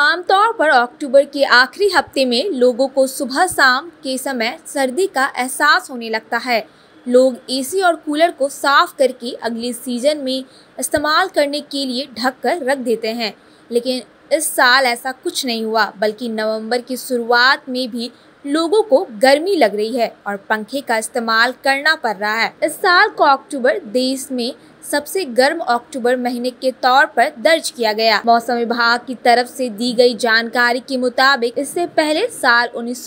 आमतौर पर अक्टूबर के आखिरी हफ्ते में लोगों को सुबह शाम के समय सर्दी का एहसास होने लगता है लोग एसी और कूलर को साफ करके अगले सीजन में इस्तेमाल करने के लिए ढक कर रख देते हैं लेकिन इस साल ऐसा कुछ नहीं हुआ बल्कि नवंबर की शुरुआत में भी लोगों को गर्मी लग रही है और पंखे का इस्तेमाल करना पड़ रहा है इस साल को अक्टूबर देश में सबसे गर्म अक्टूबर महीने के तौर पर दर्ज किया गया मौसम विभाग की तरफ से दी गई जानकारी के मुताबिक इससे पहले साल उन्नीस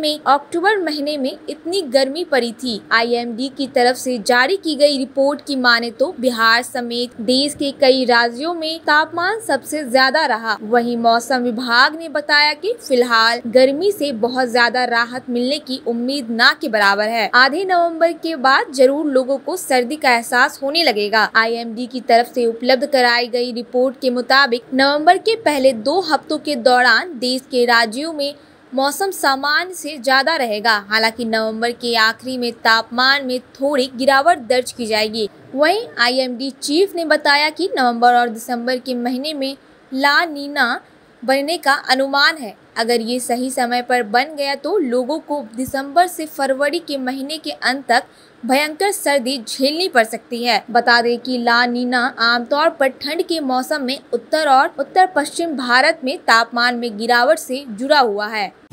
में अक्टूबर महीने में इतनी गर्मी पड़ी थी आईएमडी की तरफ से जारी की गई रिपोर्ट की माने तो बिहार समेत देश के कई राज्यों में तापमान सबसे ज्यादा रहा वही मौसम विभाग ने बताया की फिलहाल गर्मी ऐसी बहुत ज्यादा राहत मिलने की उम्मीद ना के बराबर है आधे नवंबर के बाद जरूर लोगों को सर्दी का एहसास होने लगेगा आईएमडी की तरफ से उपलब्ध कराई गई रिपोर्ट के मुताबिक नवंबर के पहले दो हफ्तों के दौरान देश के राज्यों में मौसम सामान्य से ज़्यादा रहेगा हालांकि नवंबर के आखिरी में तापमान में थोड़ी गिरावट दर्ज की जाएगी वहीं आईएमडी चीफ ने बताया कि नवंबर और दिसंबर के महीने में ला नीना बनने का अनुमान है अगर ये सही समय पर बन गया तो लोगों को दिसंबर से फरवरी के महीने के अंत तक भयंकर सर्दी झेलनी पड़ सकती है बता दें कि ला नीना आमतौर पर ठंड के मौसम में उत्तर और उत्तर पश्चिम भारत में तापमान में गिरावट से जुड़ा हुआ है